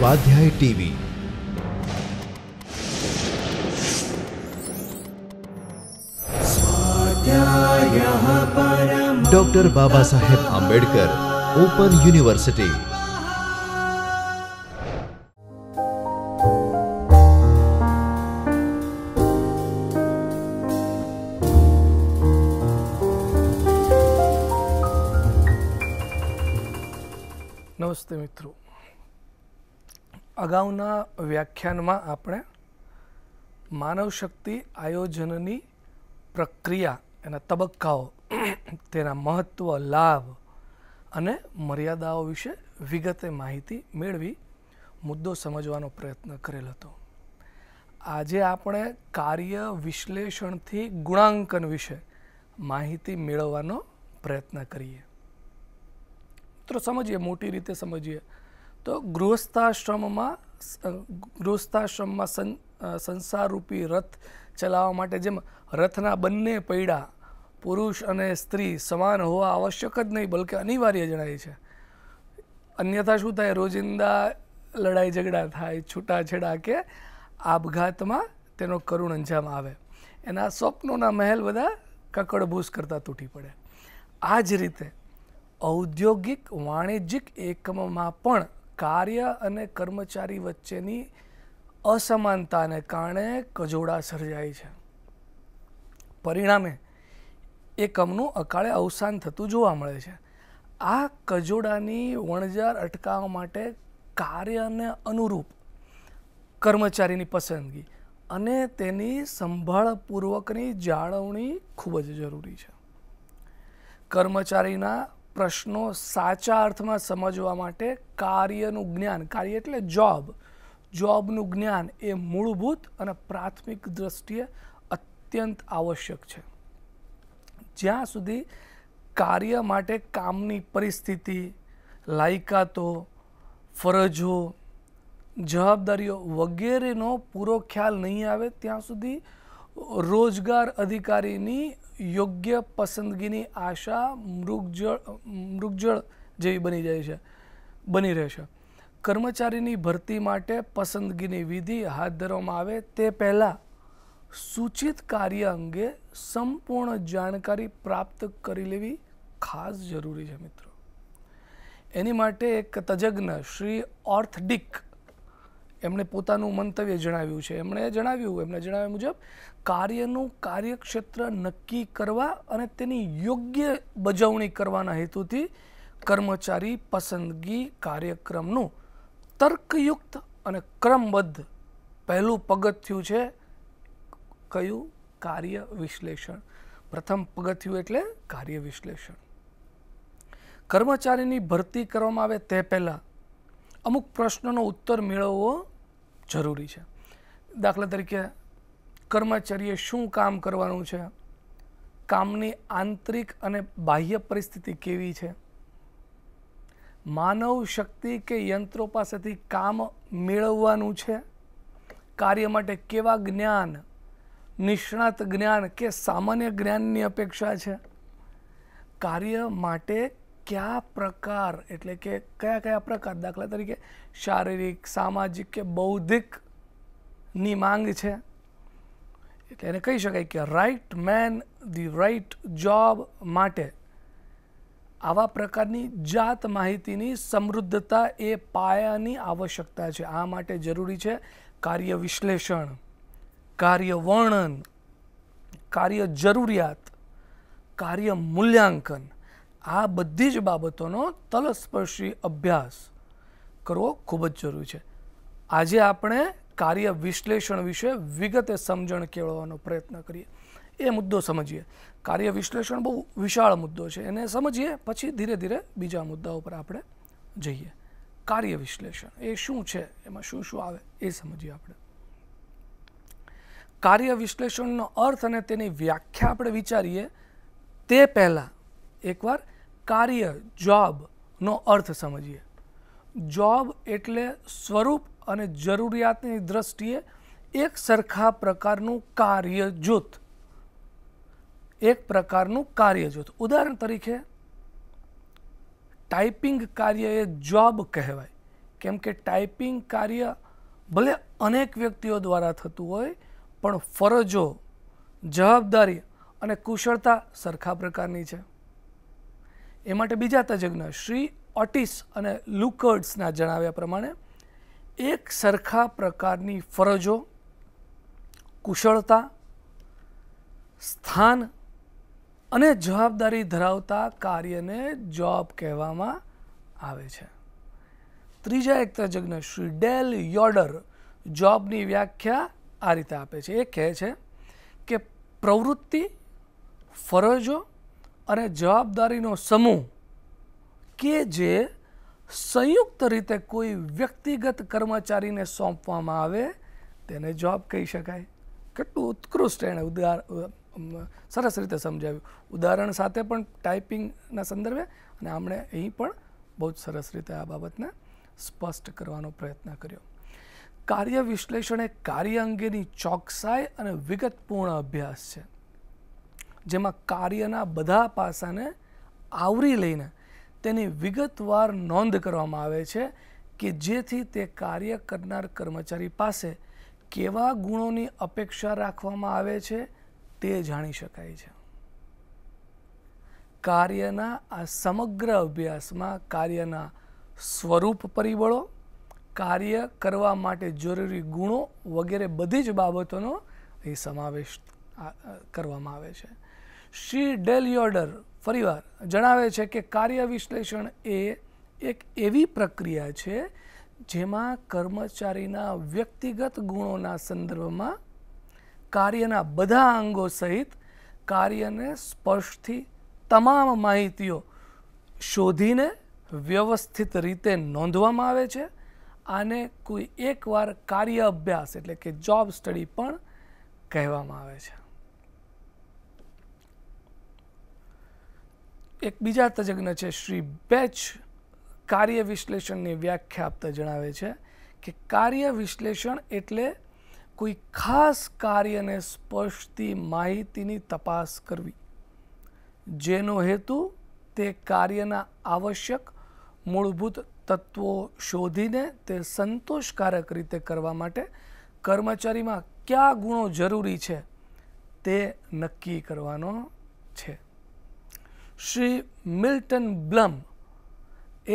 स्वाध्याय TV doctor Baba Saheb Ambedkar open university અગાઉના વ્યાખ્યાનમાં આપણે માનવશક્તિ આયોજનની પ્રક્રિયા એના તબક્કાઓ તેના મહત્ત્વ લાભ અને મર્યાદાઓ વિશે વિગતે માહિતી મેળવી મુદ્દો સમજવાનો પ્રયત્ન કરેલ હતો આજે આપણે કાર્ય વિશ્લેષણથી ગુણાંકન વિશે માહિતી મેળવવાનો પ્રયત્ન કરીએ મિત્રો સમજીએ મોટી રીતે સમજીએ તો ગૃહસ્થાશ્રમમાં ગૃહસ્થાશ્રમમાં સં સંસારરૂપી રથ ચલાવવા માટે જેમ રથના બંને પૈડા પુરુષ અને સ્ત્રી સમાન હોવા આવશ્યક જ નહીં બલકે અનિવાર્ય જણાય છે અન્યથા શું થાય રોજિંદા લડાઈ ઝઘડા થાય છૂટાછેડા કે આપઘાતમાં તેનો કરુણ અંજામ આવે એના સ્વપ્નોના મહેલ બધા કકડભૂસ કરતાં તૂટી પડે આ જ રીતે ઔદ્યોગિક વાણિજ્યિક એકમમાં પણ કાર્ય અને કર્મચારી વચ્ચેની અસમાનતાને કારણે કજોડા સર્જાય છે પરિણામે એ કમનું અકાળે અવસાન થતું જોવા મળે છે આ કજોડાની વણજાર અટકાવવા માટે કાર્યને અનુરૂપ કર્મચારીની પસંદગી અને તેની સંભાળપૂર્વકની જાળવણી ખૂબ જ જરૂરી છે કર્મચારીના પ્રશ્નો સાચા અર્થમાં સમજવા માટે કાર્યનું જ્ઞાન કાર્ય એટલે જોબ જોબનું જ્ઞાન એ મૂળભૂત અને પ્રાથમિક દ્રષ્ટિએ અત્યંત આવશ્યક છે જ્યાં સુધી કાર્ય માટે કામની પરિસ્થિતિ લાયકાતો ફરજો જવાબદારીઓ વગેરેનો પૂરો ખ્યાલ નહીં આવે ત્યાં સુધી રોજગાર અધિકારીની યોગ્ય પસંદગીની આશા મૃગજળ મૃગજળ જેવી બની જાય છે બની રહેશે કર્મચારીની ભરતી માટે પસંદગીની વિધિ હાથ ધરવામાં આવે તે પહેલાં સૂચિત કાર્ય અંગે સંપૂર્ણ જાણકારી પ્રાપ્ત કરી લેવી ખાસ જરૂરી છે મિત્રો એની માટે એક તજજ્ઞ શ્રી ઓર્થડિક એમણે પોતાનું મંતવ્ય જણાવ્યું છે એમણે જણાવ્યું એમણે જણાવ્યા મુજબ કાર્યનું કાર્યક્ષેત્ર નક્કી કરવા અને તેની યોગ્ય બજવણી કરવાના હેતુથી કર્મચારી પસંદગી કાર્યક્રમનું તર્કયુક્ત અને ક્રમબદ્ધ પહેલું પગથિયું છે કયું કાર્ય વિશ્લેષણ પ્રથમ પગથિયું એટલે કાર્ય વિશ્લેષણ કર્મચારીની ભરતી કરવામાં આવે તે પહેલાં અમુક પ્રશ્નોનો ઉત્તર મેળવવો જરૂરી છે દાખલા તરીકે કર્મચારીએ શું કામ કરવાનું છે કામની આંતરિક અને બાહ્ય પરિસ્થિતિ કેવી છે માનવ શક્તિ કે યંત્રો પાસેથી કામ મેળવવાનું છે કાર્ય માટે કેવા જ્ઞાન નિષ્ણાત જ્ઞાન કે સામાન્ય જ્ઞાનની અપેક્ષા છે કાર્ય માટે કયા પ્રકાર એટલે કે કયા કયા પ્રકાર દાખલા તરીકે શારીરિક સામાજિક કે બૌદ્ધિકની માંગ છે એટલે એને કહી શકાય કે right man the right job માટે આવા પ્રકારની જાત માહિતીની સમૃદ્ધતા એ પાયાની આવશ્યકતા છે આ માટે જરૂરી છે કાર્ય વિશ્લેષણ કાર્ય વર્ણન કાર્ય જરૂરિયાત કાર્ય મૂલ્યાંકન આ બધી જ બાબતોનો તલસ્પર્શી અભ્યાસ કરવો ખૂબ જ જરૂરી છે આજે આપણે કાર્ય વિશ્લેષણ વિશે વિગતે સમજણ કેળવવાનો પ્રયત્ન કરીએ એ મુદ્દો સમજીએ કાર્ય વિશ્લેષણ બહુ વિશાળ મુદ્દો છે એને સમજીએ પછી ધીરે ધીરે બીજા મુદ્દા ઉપર આપણે જઈએ કાર્ય વિશ્લેષણ એ શું છે એમાં શું શું આવે એ સમજીએ આપણે કાર્ય વિશ્લેષણનો અર્થ અને તેની વ્યાખ્યા આપણે વિચારીએ તે પહેલાં એકવાર કાર્ય જોબનો અર્થ સમજીએ જોબ એટલે સ્વરૂપ અને જરૂરિયાતની દ્રષ્ટિએ એક સરખા પ્રકારનું કાર્ય જૂથ એક પ્રકારનું કાર્ય જૂથ ઉદાહરણ તરીકે ટાઈપિંગ કાર્ય એ જોબ કહેવાય કેમ કે ટાઈપિંગ કાર્ય ભલે અનેક વ્યક્તિઓ દ્વારા થતું હોય પણ ફરજો જવાબદારી અને કુશળતા સરખા પ્રકારની છે એ માટે બીજા તજજ્ઞ શ્રી ઓટિસ અને લુકર્ડ્સના જણાવ્યા પ્રમાણે એક સરખા પ્રકારની ફરજો કુશળતા સ્થાન અને જવાબદારી ધરાવતા કાર્યને જોબ કહેવામાં આવે છે ત્રીજા એક તજજ્ઞ શ્રી ડેલ યોર્ડર જોબની વ્યાખ્યા આ રીતે આપે છે એ કહે છે કે પ્રવૃત્તિ ફરજો અને જવાબદારીનો સમૂહ કે જે સંયુક્ત રીતે કોઈ વ્યક્તિગત કર્મચારીને સોંપવામાં આવે તેને જોબ કહી શકાય કેટલું ઉત્કૃષ્ટ એણે ઉદાર સરસ રીતે સમજાવ્યું ઉદાહરણ સાથે પણ ટાઈપિંગના સંદર્ભે અને આમણે અહીં પણ બહુ જ સરસ રીતે આ બાબતને સ્પષ્ટ કરવાનો પ્રયત્ન કર્યો કાર્ય વિશ્લેષણ એ કાર્ય અંગેની ચોકસાઈ અને વિગતપૂર્ણ અભ્યાસ છે જેમાં કાર્યના બધા પાસાને આવરી લઈને તેની વિગતવાર નોંધ કરવામાં આવે છે કે જેથી તે કાર્ય કરનાર કર્મચારી પાસે કેવા ગુણોની અપેક્ષા રાખવામાં આવે છે તે જાણી શકાય છે કાર્યના આ સમગ્ર અભ્યાસમાં કાર્યના સ્વરૂપ પરિબળો કાર્ય કરવા માટે જરૂરી ગુણો વગેરે બધી જ બાબતોનો અહીં સમાવેશ કરવામાં આવે છે શ્રી ડેલિયોર્ડર ફરીવાર જણાવે છે કે કાર્ય વિશ્લેષણ એ એક એવી પ્રક્રિયા છે જેમાં કર્મચારીના વ્યક્તિગત ગુણોના સંદર્ભમાં કાર્યના બધા અંગો સહિત કાર્યને સ્પર્શથી તમામ માહિતીઓ શોધીને વ્યવસ્થિત રીતે નોંધવામાં આવે છે આને કોઈ એકવાર કાર્ય અભ્યાસ એટલે કે જોબ સ્ટડી પણ કહેવામાં આવે છે એક બીજા તજજ્ઞ છે શ્રી બેચ કાર્ય વિશ્લેષણની વ્યાખ્યા આપતા જણાવે છે કે કાર્ય વિશ્લેષણ એટલે કોઈ ખાસ કાર્યને સ્પર્શતી માહિતીની તપાસ કરવી જેનો હેતુ તે કાર્યના આવશ્યક મૂળભૂત તત્વો શોધીને તે સંતોષકારક રીતે કરવા માટે કર્મચારીમાં કયા ગુણો જરૂરી છે તે નક્કી કરવાનો છે શ્રી મિલ્ટન બ્લમ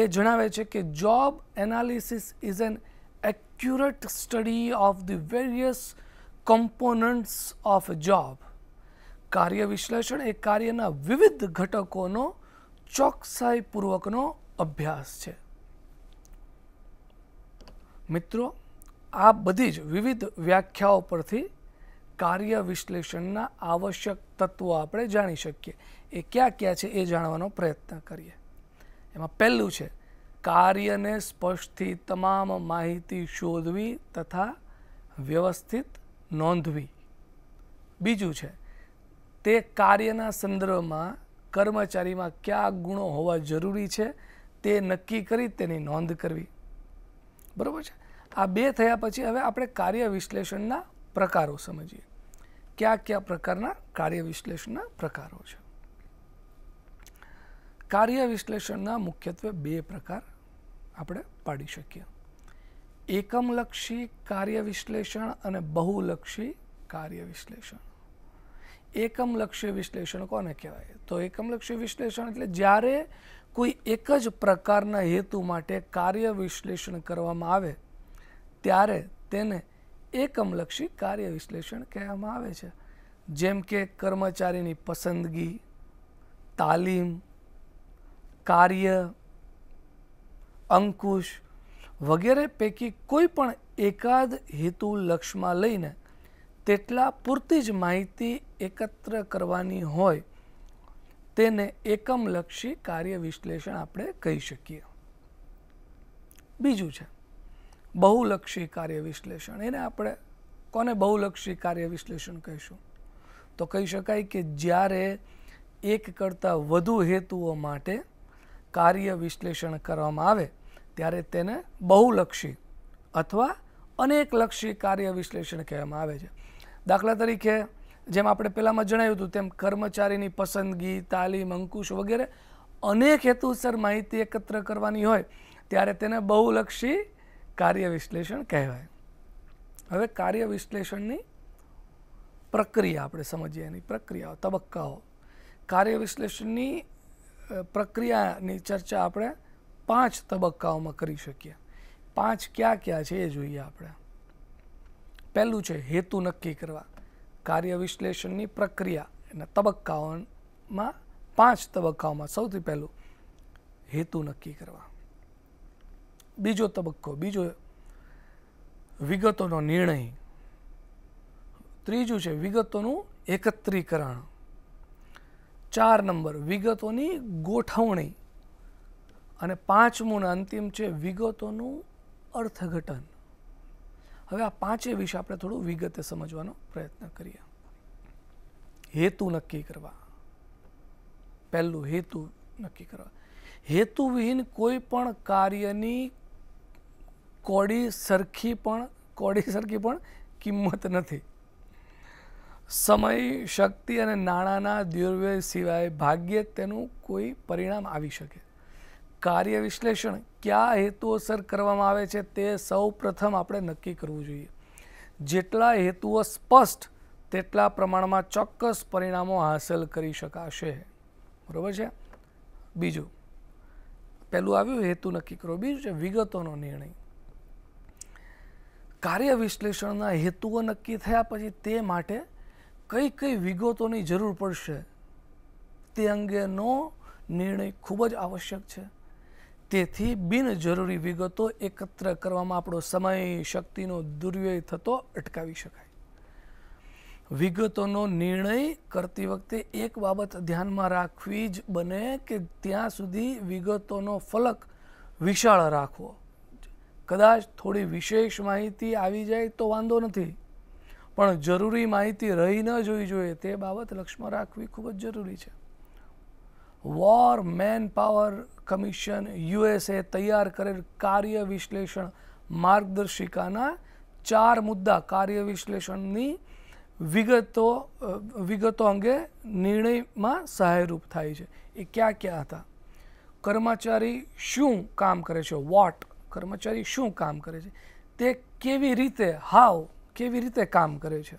એ જણાવે છે કે job analysis is an accurate study of the various components of job કાર્ય વિશ્લેષણ એ કાર્યના વિવિધ ઘટકોનો ચોકસાઈપૂર્વકનો અભ્યાસ છે મિત્રો આ બધી જ વિવિધ વ્યાખ્યાઓ પરથી કાર્ય વિશ્લેષણના આવશ્યક તત્વો આપણે જાણી શકીએ એ કયા ક્યાં છે એ જાણવાનો પ્રયત્ન કરીએ એમાં પહેલું છે કાર્યને સ્પષ્ટથી તમામ માહિતી શોધવી તથા વ્યવસ્થિત નોંધવી બીજું છે તે કાર્યના સંદર્ભમાં કર્મચારીમાં કયા ગુણો હોવા જરૂરી છે તે નક્કી કરી તેની નોંધ કરવી બરાબર છે આ બે થયા પછી હવે આપણે કાર્ય વિશ્લેષણના પ્રકારો સમજીએ કયા કયા પ્રકારના કાર્ય વિશ્લેષણના પ્રકારો છે કાર્ય વિશ્લેષણના મુખ્યત્વે બે પ્રકાર આપણે પાડી શકીએ એકમલક્ષી કાર્ય વિશ્લેષણ અને બહુલક્ષી કાર્ય વિશ્લેષણ એકમલક્ષી વિશ્લેષણ કોને કહેવાય તો એકમલક્ષી વિશ્લેષણ એટલે જ્યારે કોઈ એક જ પ્રકારના હેતુ માટે કાર્ય વિશ્લેષણ કરવામાં આવે ત્યારે તેને એકમલક્ષી કાર્ય વિશ્લેષણ કહેવામાં આવે છે જેમ કે કર્મચારીની પસંદગી તાલીમ કાર્ય અંકુશ વગેરે પૈકી કોઈ પણ એકાદ હેતુ લક્ષમાં લઈને તેટલા પૂરતી જ માહિતી એકત્ર કરવાની હોય તેને એકમલક્ષી કાર્ય વિશ્લેષણ આપણે કહી શકીએ બીજું છે બહુલક્ષી કાર્ય વિશ્લેષણ એને આપણે કોને બહુલક્ષી કાર્ય વિશ્લેષણ કહીશું તો કહી શકાય કે જ્યારે એક કરતાં વધુ હેતુઓ માટે કાર્ય વિશ્લેષણ કરવામાં આવે ત્યારે તેને બહુલક્ષી અથવા અનેકલક્ષી કાર્ય વિશ્લેષણ કહેવામાં આવે છે દાખલા તરીકે જેમ આપણે પહેલાંમાં જણાવ્યું હતું તેમ કર્મચારીની પસંદગી તાલીમ અંકુશ વગેરે અનેક હેતુસર માહિતી એકત્ર કરવાની હોય ત્યારે તેને બહુલક્ષી કાર્ય વિશ્લેષણ કહેવાય હવે કાર્ય વિશ્લેષણની પ્રક્રિયા આપણે સમજીએ એની પ્રક્રિયાઓ તબક્કાઓ કાર્ય વિશ્લેષણની પ્રક્રિયાની ચર્ચા આપણે પાંચ તબક્કાઓમાં કરી શકીએ પાંચ ક્યાં ક્યાં છે એ જોઈએ આપણે પહેલું છે હેતુ નક્કી કરવા કાર્ય વિશ્લેષણની પ્રક્રિયા એના તબક્કાઓમાં પાંચ તબક્કાઓમાં સૌથી પહેલું હેતુ નક્કી કરવા બીજો તબક્કો બીજો વિગતોનો નિર્ણય ત્રીજું છે વિગતોનું એકત્રીકરણ ચાર નંબર વિગતોની ગોઠવણી અને પાંચમું અંતિમ છે વિગતોનું અર્થઘટન હવે આ પાંચે વિશે આપણે થોડું વિગતે સમજવાનો પ્રયત્ન કરીએ હેતુ નક્કી કરવા પહેલું હેતુ નક્કી કરવા હેતુવિહીન કોઈ પણ કાર્યની કોડી સરખી પણ કોડી સરખી પણ કિંમત નથી સમય શક્તિ અને નાણાંના દુર્વ્યય સિવાય ભાગ્યે તેનું કોઈ પરિણામ આવી શકે કાર્ય વિશ્લેષણ કયા હેતુઓસર કરવામાં આવે છે તે સૌ પ્રથમ આપણે નક્કી કરવું જોઈએ જેટલા હેતુઓ સ્પષ્ટ તેટલા પ્રમાણમાં ચોક્કસ પરિણામો હાંસલ કરી શકાશે બરાબર છે બીજું પહેલું આવ્યું હેતુ નક્કી કરો બીજું છે વિગતોનો નિર્ણય કાર્ય વિશ્લેષણના હેતુઓ નક્કી થયા પછી તે માટે કઈ કઈ વિગતોની જરૂર પડશે તે અંગેનો નિર્ણય ખૂબ જ આવશ્યક છે તેથી બિનજરૂરી વિગતો એકત્ર કરવામાં આપણો સમય શક્તિનો દુર્વ્યય થતો અટકાવી શકાય વિગતોનો નિર્ણય કરતી વખતે એક બાબત ધ્યાનમાં રાખવી જ બને કે ત્યાં સુધી વિગતોનો ફલક વિશાળ રાખવો કદાચ થોડી વિશેષ માહિતી આવી જાય તો વાંધો નથી પણ જરૂરી માહિતી રહી ન જોવી જોઈએ તે બાબત લક્ષ્યમાં રાખવી ખૂબ જ જરૂરી છે war manpower commission USA તૈયાર કરેલ કાર્ય વિશ્લેષણ માર્ગદર્શિકાના ચાર મુદ્દા કાર્ય વિશ્લેષણની વિગતો વિગતો અંગે નિર્ણયમાં સહાયરૂપ થાય છે એ ક્યાં ક્યાં હતા કર્મચારી શું કામ કરે છે વોટ કર્મચારી શું કામ કરે છે તે કેવી રીતે હાવ કેવી રીતે કામ કરે છે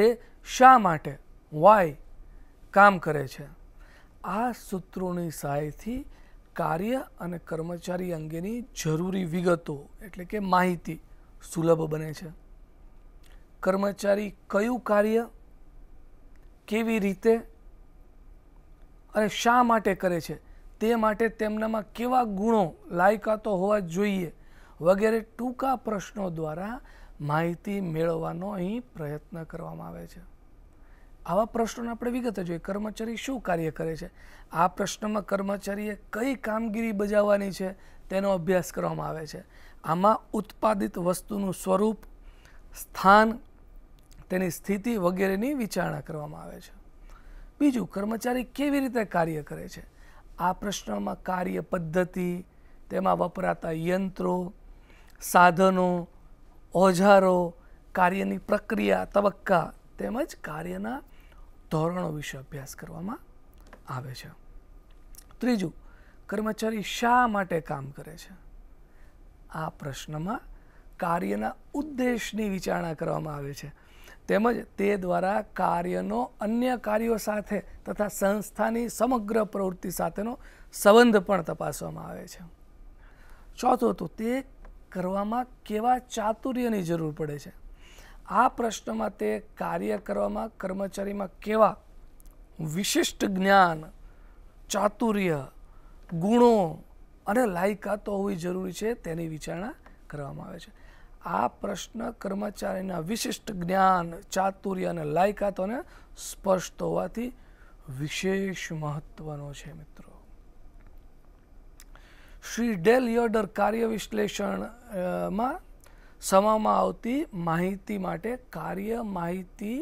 તે શા માટે વાય કામ કરે છે આ સૂત્રોની સહાયથી કાર્ય અને કર્મચારી અંગેની જરૂરી વિગતો એટલે કે માહિતી સુલભ બને છે કર્મચારી કયું કાર્ય કેવી રીતે અને શા માટે કરે છે તે માટે તેમનામાં કેવા ગુણો લાયકાતો હોવા જોઈએ વગેરે ટૂંકા પ્રશ્નો દ્વારા માહિતી મેળવવાનો અહીં પ્રયત્ન કરવામાં આવે છે આવા પ્રશ્નોને આપણે વિગત જોઈએ કર્મચારી શું કાર્ય કરે છે આ પ્રશ્નમાં કર્મચારીએ કઈ કામગીરી બજાવવાની છે તેનો અભ્યાસ કરવામાં આવે છે આમાં ઉત્પાદિત વસ્તુનું સ્વરૂપ સ્થાન તેની સ્થિતિ વગેરેની વિચારણા કરવામાં આવે છે બીજું કર્મચારી કેવી રીતે કાર્ય કરે છે આ પ્રશ્નમાં કાર્ય પદ્ધતિ તેમાં વપરાતા યંત્રો સાધનો ઓજારો કાર્યની પ્રક્રિયા તબક્કા તેમજ કાર્યના ધોરણો વિશે અભ્યાસ કરવામાં આવે છે ત્રીજું કર્મચારી શા માટે કામ કરે છે આ પ્રશ્નમાં કાર્યના ઉદ્દેશની વિચારણા કરવામાં આવે છે તેમજ તે દ્વારા કાર્યનો અન્ય કાર્યો સાથે તથા સંસ્થાની સમગ્ર પ્રવૃત્તિ સાથેનો સંબંધ પણ તપાસવામાં આવે છે ચોથું હતું તે કરવામાં કેવા ચાતુર્યની જરૂર પડે છે આ પ્રશ્નમાં તે કાર્ય કરવામાં કર્મચારીમાં કેવા વિશિષ્ટ જ્ઞાન ચાતુર્ય ગુણો અને લાયકાતો હોવી જરૂરી છે તેની વિચારણા કરવામાં આવે છે આ પ્રશ્ન કર્મચારીના વિશિષ્ટ જ્ઞાન ચાતુર્ય અને લાયકાતોને સ્પષ્ટ હોવાથી વિશેષ મહત્વનો છે મિત્રો શ્રી ડેલ યોડર કાર્ય વિશ્લેષણમાં સમાવામાં આવતી માહિતી માટે કાર્ય માહિતી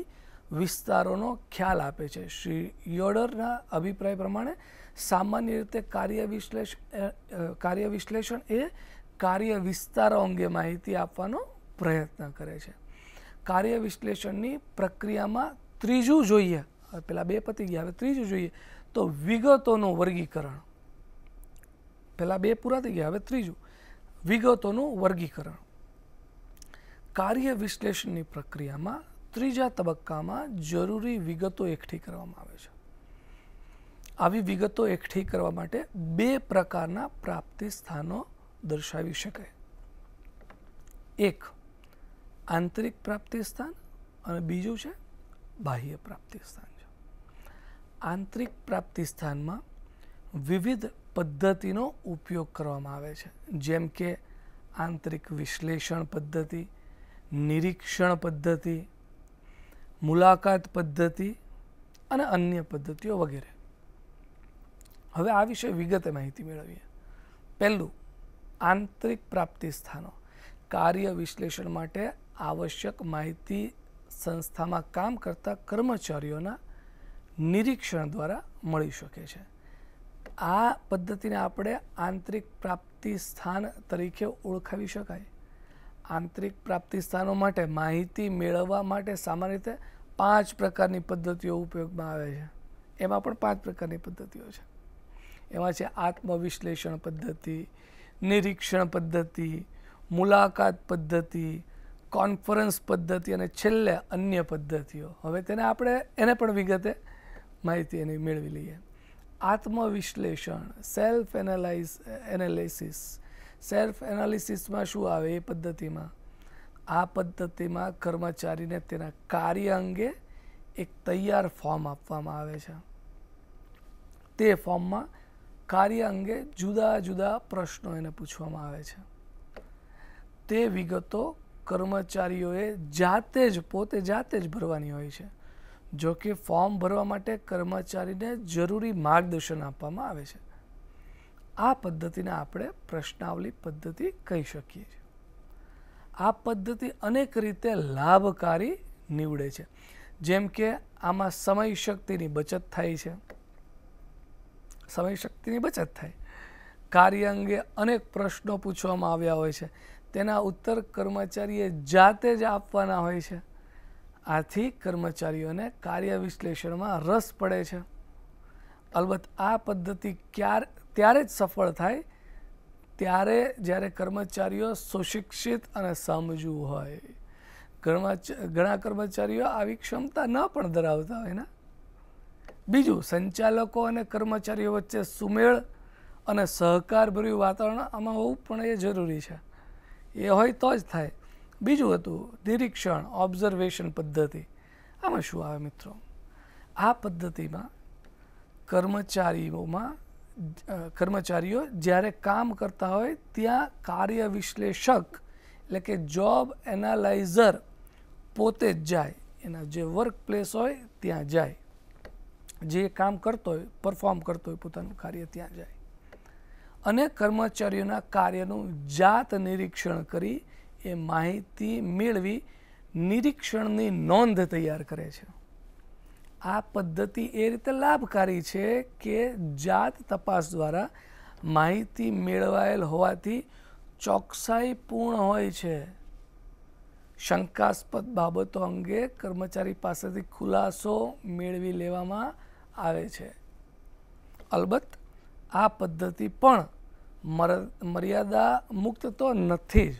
વિસ્તારોનો ખ્યાલ આપે છે શ્રી યોડરના અભિપ્રાય પ્રમાણે સામાન્ય રીતે કાર્ય વિશ્લેષણ કાર્ય વિશ્લેષણ એ કાર્ય વિસ્તારો અંગે માહિતી આપવાનો પ્રયત્ન કરે છે કાર્ય વિશ્લેષણની પ્રક્રિયામાં ત્રીજું જોઈએ પેલા બે પતી ગયા હવે ત્રીજું જોઈએ તો વિગતોનું વર્ગીકરણ પેલા બે પૂરા થઈ ગયા હવે ત્રીજું વિગતોનું વર્ગીકરણ કાર્ય વિશ્લેષણની પ્રક્રિયામાં ત્રીજા તબક્કામાં જરૂરી વિગતો એકઠી કરવામાં આવે છે આવી વિગતો એકઠી કરવા માટે બે પ્રકારના પ્રાપ્તિ સ્થાનો દર્શાવી શકાય એક આંતરિક પ્રાપ્તિ સ્થાન અને બીજું છે બાહ્ય પ્રાપ્તિ સ્થાન છે આંતરિક પ્રાપ્તિ સ્થાનમાં વિવિધ પદ્ધતિનો ઉપયોગ કરવામાં આવે છે જેમ કે આંતરિક વિશ્લેષણ પદ્ધતિ નિરીક્ષણ પદ્ધતિ મુલાકાત પદ્ધતિ અને અન્ય પદ્ધતિઓ વગેરે હવે આ વિશે વિગતે માહિતી મેળવીએ પહેલું આંતરિક પ્રાપ્તિ સ્થાનો કાર્ય વિશ્લેષણ માટે આવશ્યક માહિતી સંસ્થામાં કામ કરતા કર્મચારીઓના નિરીક્ષણ દ્વારા મળી શકે છે આ પદ્ધતિને આપણે આંતરિક પ્રાપ્તિ સ્થાન તરીકે ઓળખાવી શકાય આંતરિક પ્રાપ્તિ સ્થાનો માટે માહિતી મેળવવા માટે સામાન્ય રીતે પાંચ પ્રકારની પદ્ધતિઓ ઉપયોગમાં આવે છે એમાં પણ પાંચ પ્રકારની પદ્ધતિઓ છે એમાં છે આત્મવિશ્લેષણ પદ્ધતિ નિરીક્ષણ પદ્ધતિ મુલાકાત પદ્ધતિ કોન્ફરન્સ પદ્ધતિ અને છેલ્લે અન્ય પદ્ધતિઓ હવે તેને આપણે એને પણ વિગતે માહિતી એની મેળવી લઈએ આત્મવિશ્લેષણ સેલ્ફ એનાલાઇઝ એનાલિસિસ સેલ્ફ એનાલિસિસમાં શું આવે એ પદ્ધતિમાં આ પદ્ધતિમાં કર્મચારીને તેના કાર્ય અંગે એક તૈયાર ફોર્મ આપવામાં આવે છે તે ફોર્મમાં કાર્ય અંગે જુદા જુદા પ્રશ્નો એને પૂછવામાં આવે છે તે વિગતો કર્મચારીઓએ જાતે જ પોતે જાતે જ ભરવાની હોય છે જો કે ફોર્મ ભરવા માટે કર્મચારીને જરૂરી માર્ગદર્શન આપવામાં આવે છે આ પદ્ધતિને આપણે પ્રશ્નાવલી પદ્ધતિ કહી શકીએ છીએ આ પદ્ધતિ અનેક રીતે લાભકારી નીવડે છે જેમ કે આમાં સમય શક્તિની બચત થાય છે સમય શક્તિની બચત થાય કાર્ય અંગે અનેક પ્રશ્નો પૂછવામાં આવ્યા હોય છે તેના ઉત્તર કર્મચારીએ જાતે જ આપવાના હોય છે આથી કર્મચારીઓને કાર્ય વિશ્લેષણમાં રસ પડે છે અલબત્ત આ પદ્ધતિ ક્યાર ત્યારે જ સફળ થાય ત્યારે જ્યારે કર્મચારીઓ સુશિક્ષિત અને સમજવું હોય ઘણા કર્મચારીઓ આવી ક્ષમતા ન પણ ધરાવતા હોય ને બીજું સંચાલકો અને કર્મચારીઓ વચ્ચે સુમેળ અને સહકારભર્યું વાતાવરણ આમાં હોવું પણ એ જરૂરી છે એ હોય તો જ થાય બીજું હતું નિરીક્ષણ ઓબ્ઝર્વેશન પદ્ધતિ આમાં શું આવે મિત્રો આ પદ્ધતિમાં કર્મચારીઓમાં કર્મચારીઓ જ્યારે કામ કરતા હોય ત્યાં કાર્ય વિશ્લેષક એટલે કે જોબ એનાલાઇઝર પોતે જ જાય એના જે વર્ક પ્લેસ હોય ત્યાં જાય જે કામ કરતો હોય પરફોર્મ કરતો હોય પોતાનું કાર્ય ત્યાં જાય અને કર્મચારીઓના કાર્યનું જાત નિરીક્ષણ કરી એ માહિતી મેળવી નિરીક્ષણની નોંધ તૈયાર કરે છે આ પદ્ધતિ એ રીતે લાભકારી છે કે જાત તપાસ દ્વારા માહિતી મેળવાયેલ હોવાથી ચોકસાઈપૂર્ણ હોય છે શંકાસ્પદ બાબતો અંગે કર્મચારી પાસેથી ખુલાસો મેળવી લેવામાં આવે છે અલબત્ત આ પદ્ધતિ પણ મર્યાદા મુક્ત તો નથી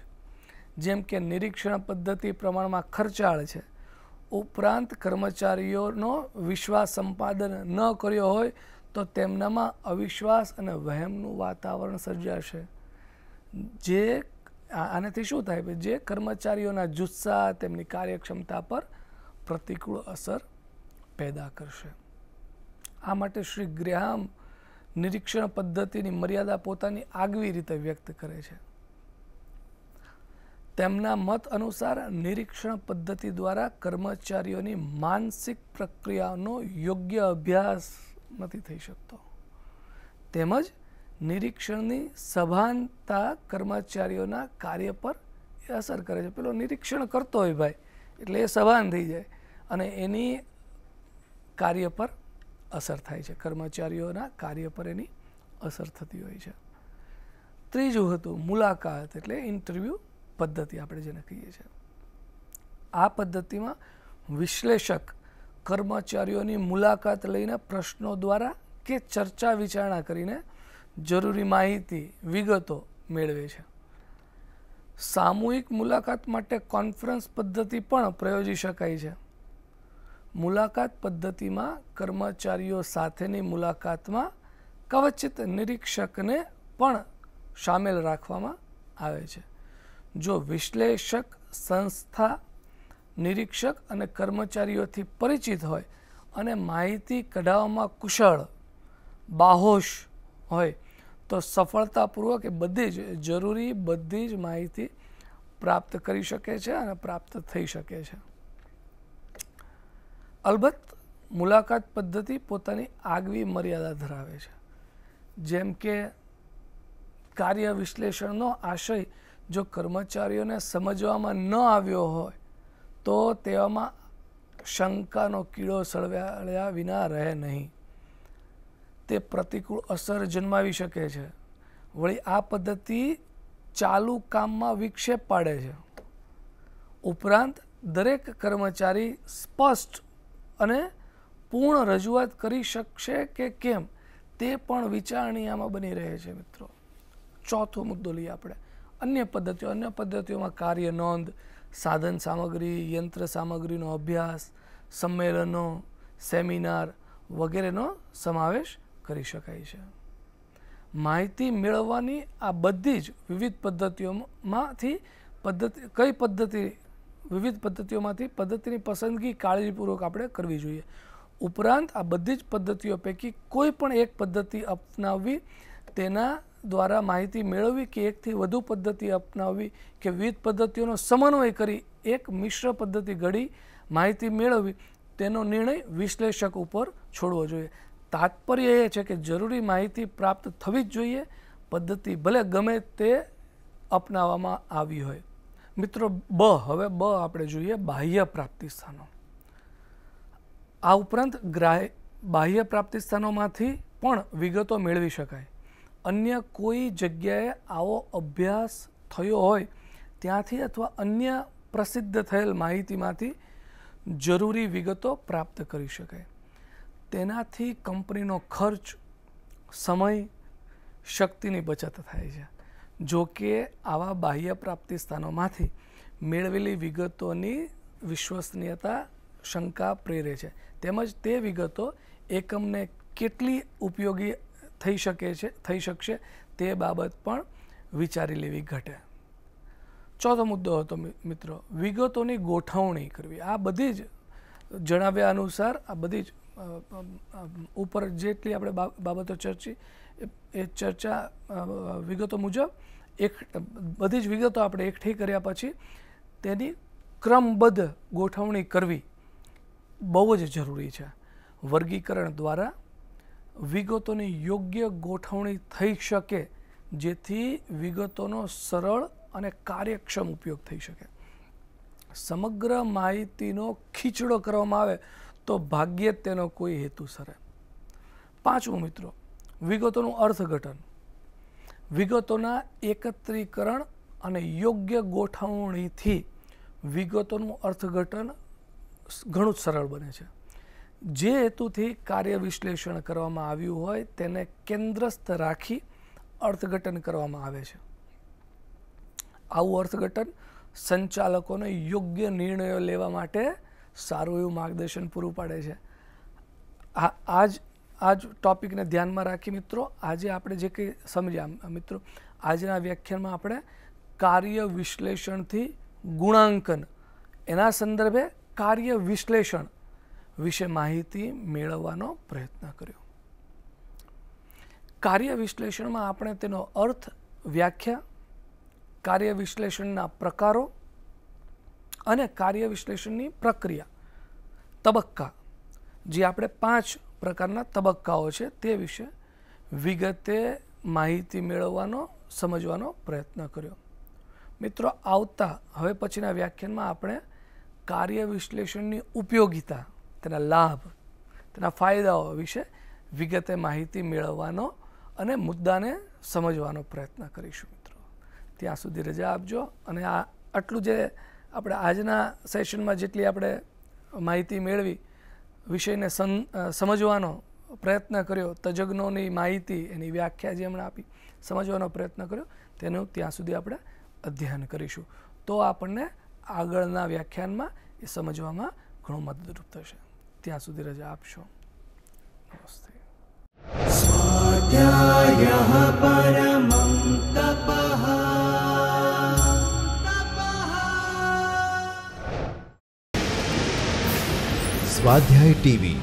જ જેમ કે નિરીક્ષણ પદ્ધતિ પ્રમાણમાં ખર્ચાળ છે ઉપરાંત કર્મચારીઓનો વિશ્વાસ સંપાદન ન કર્યો હોય તો તેમનામાં અવિશ્વાસ અને વહેમનું વાતાવરણ સર્જાશે જે આનાથી શું થાય જે કર્મચારીઓના જુસ્સા તેમની કાર્યક્ષમતા પર પ્રતિકૂળ અસર પેદા કરશે આ માટે શ્રી ગ્રેહામ નિરીક્ષણ પદ્ધતિની મર્યાદા પોતાની આગવી રીતે વ્યક્ત કરે છે તેમના મત અનુસાર નિરીક્ષણ પદ્ધતિ દ્વારા કર્મચારીઓની માનસિક પ્રક્રિયાનો યોગ્ય અભ્યાસ નથી થઈ શકતો તેમજ નિરીક્ષણની સભાનતા કર્મચારીઓના કાર્ય પર એ અસર કરે છે પેલો નિરીક્ષણ કરતો હોય ભાઈ એટલે એ સભાન થઈ જાય અને એની કાર્ય પર અસર થાય છે કર્મચારીઓના કાર્ય પર એની અસર થતી હોય છે ત્રીજું હતું મુલાકાત એટલે ઇન્ટરવ્યૂ પદ્ધતિ આપણે જેને કહીએ છીએ આ પદ્ધતિમાં વિશ્લેષક કર્મચારીઓની મુલાકાત લઈને પ્રશ્નો દ્વારા કે ચર્ચા વિચારણા કરીને જરૂરી માહિતી વિગતો મેળવે છે સામૂહિક મુલાકાત માટે કોન્ફરન્સ પદ્ધતિ પણ પ્રયોજી શકાય છે મુલાકાત પદ્ધતિમાં કર્મચારીઓ સાથેની મુલાકાતમાં કવચિત નિરીક્ષકને પણ સામેલ રાખવામાં આવે છે જો વિશ્લેષક સંસ્થા નિરીક્ષક અને કર્મચારીઓથી પરિચિત હોય અને માહિતી કઢાવવામાં કુશળ બાહોશ હોય તો સફળતાપૂર્વક એ બધી જ જરૂરી બધી જ માહિતી પ્રાપ્ત કરી શકે છે અને પ્રાપ્ત થઈ શકે છે અલબત્ત મુલાકાત પદ્ધતિ પોતાની આગવી મર્યાદા ધરાવે છે જેમ કે કાર્ય વિશ્લેષણનો આશય જો કર્મચારીઓને સમજવામાં ન આવ્યો હોય તો તેવામાં શંકાનો કીડો સળવાળ્યા વિના રહે નહીં તે પ્રતિકૂળ અસર જન્માવી શકે છે વળી આ પદ્ધતિ ચાલુ કામમાં વિક્ષેપ પાડે છે ઉપરાંત દરેક કર્મચારી સ્પષ્ટ અને પૂર્ણ રજૂઆત કરી શકશે કે કેમ તે પણ વિચારણીયામાં બની રહે છે મિત્રો ચોથો મુદ્દો લઈએ આપણે અન્ય પદ્ધતિઓ અન્ય પદ્ધતિઓમાં કાર્ય નોંધ સાધન સામગ્રી યંત્ર સામગ્રીનો અભ્યાસ સંમેલનો સેમિનાર વગેરેનો સમાવેશ કરી શકાય છે માહિતી મેળવવાની આ બધી જ વિવિધ પદ્ધતિઓમાંથી પદ્ધતિ કઈ પદ્ધતિ વિવિધ પદ્ધતિઓમાંથી પદ્ધતિની પસંદગી કાળજીપૂર્વક આપણે કરવી જોઈએ ઉપરાંત આ બધી જ પદ્ધતિઓ પૈકી કોઈ પણ એક પદ્ધતિ અપનાવવી તેના દ્વારા માહિતી મેળવવી કે એકથી વધુ પદ્ધતિ અપનાવવી કે વિવિધ પદ્ધતિઓનો સમન્વય કરી એક મિશ્ર પદ્ધતિ ઘડી માહિતી મેળવવી તેનો નિર્ણય વિશ્લેષક ઉપર છોડવો જોઈએ તાત્પર્ય એ છે કે જરૂરી માહિતી પ્રાપ્ત થવી જ જોઈએ પદ્ધતિ ભલે ગમે તે અપનાવવામાં આવી હોય મિત્રો બ હવે બ આપણે જોઈએ બાહ્ય પ્રાપ્તિસ્થાનો આ ઉપરાંત ગ્રાહ્ય બાહ્ય પ્રાપ્તિસ્થાનોમાંથી પણ વિગતો મેળવી શકાય અન્ય કોઈ જગ્યાએ આવો અભ્યાસ થયો હોય ત્યાંથી અથવા અન્ય પ્રસિદ્ધ થયેલ માહિતીમાંથી જરૂરી વિગતો પ્રાપ્ત કરી શકાય તેનાથી કંપનીનો ખર્ચ સમય શક્તિની બચત થાય છે જો કે આવા બાહ્ય પ્રાપ્તિ સ્થાનોમાંથી મેળવેલી વિગતોની વિશ્વસનીયતા શંકા પ્રેરે છે તેમજ તે વિગતો એકમને કેટલી ઉપયોગી થઈ શકે છે થઈ શકશે તે બાબત પણ વિચારી લેવી ઘટે ચોથો મુદ્દો હતો મિત્રો વિગતોની ગોઠવણી કરવી આ બધી જ જણાવ્યા અનુસાર આ બધી જ ઉપર જેટલી આપણે બાબતો ચર્ચી એ ચર્ચા વિગતો મુજબ એક બધી જ વિગતો આપણે એકઠી કર્યા પછી તેની ક્રમબદ્ધ ગોઠવણી કરવી બહુ જ જરૂરી છે વર્ગીકરણ દ્વારા વિગતોની યોગ્ય ગોઠવણી થઈ શકે જેથી વિગતોનો સરળ અને કાર્યક્ષમ ઉપયોગ થઈ શકે સમગ્ર માહિતીનો ખીચડો કરવામાં આવે તો ભાગ્યે જ તેનો કોઈ હેતુ સરે પાંચમું મિત્રો વિગતોનું અર્થઘટન વિગતોના એકત્રીકરણ અને યોગ્ય ગોઠવણીથી વિગતોનું અર્થઘટન ઘણું જ સરળ બને છે જે હેતુથી કાર્ય વિશ્લેષણ કરવામાં આવ્યું હોય તેને કેન્દ્રસ્થ રાખી અર્થઘટન કરવામાં આવે છે આવું અર્થઘટન સંચાલકોને યોગ્ય નિર્ણયો લેવા માટે સારું એવું માર્ગદર્શન પૂરું પાડે છે આ આજ આ જ ટૉપિકને ધ્યાનમાં રાખી મિત્રો આજે આપણે જે કંઈ સમજ્યા મિત્રો આજના વ્યાખ્યાનમાં આપણે કાર્ય વિશ્લેષણથી ગુણાંકન એના સંદર્ભે કાર્ય વિશ્લેષણ વિશે માહિતી મેળવવાનો પ્રયત્ન કર્યો કાર્ય વિશ્લેષણમાં આપણે તેનો અર્થ વ્યાખ્યા કાર્ય વિશ્લેષણના પ્રકારો અને કાર્ય વિશ્લેષણની પ્રક્રિયા તબક્કા જે આપણે પાંચ પ્રકારના તબક્કાઓ છે તે વિશે વિગતે માહિતી મેળવવાનો સમજવાનો પ્રયત્ન કર્યો મિત્રો આવતા હવે પછીના વ્યાખ્યાનમાં આપણે કાર્ય વિશ્લેષણની ઉપયોગિતા તેના લાભ તેના ફાયદાઓ વિશે વિગતે માહિતી મેળવવાનો અને મુદ્દાને સમજવાનો પ્રયત્ન કરીશું મિત્રો ત્યાં સુધી રજા આપજો અને આ આટલું જે આપણે આજના સેશનમાં જેટલી આપણે માહિતી મેળવી વિષયને સમજવાનો પ્રયત્ન કર્યો તજજ્ઞોની માહિતી એની વ્યાખ્યા જે હમણાં આપી સમજવાનો પ્રયત્ન કર્યો તેનું ત્યાં સુધી આપણે અધ્યયન કરીશું તો આપણને આગળના વ્યાખ્યાનમાં એ સમજવામાં ઘણું મદદરૂપ થશે ત્યાં સુધી રજા આપશો નમસ્તે પરમા સ્વાધ્યાય ટીવી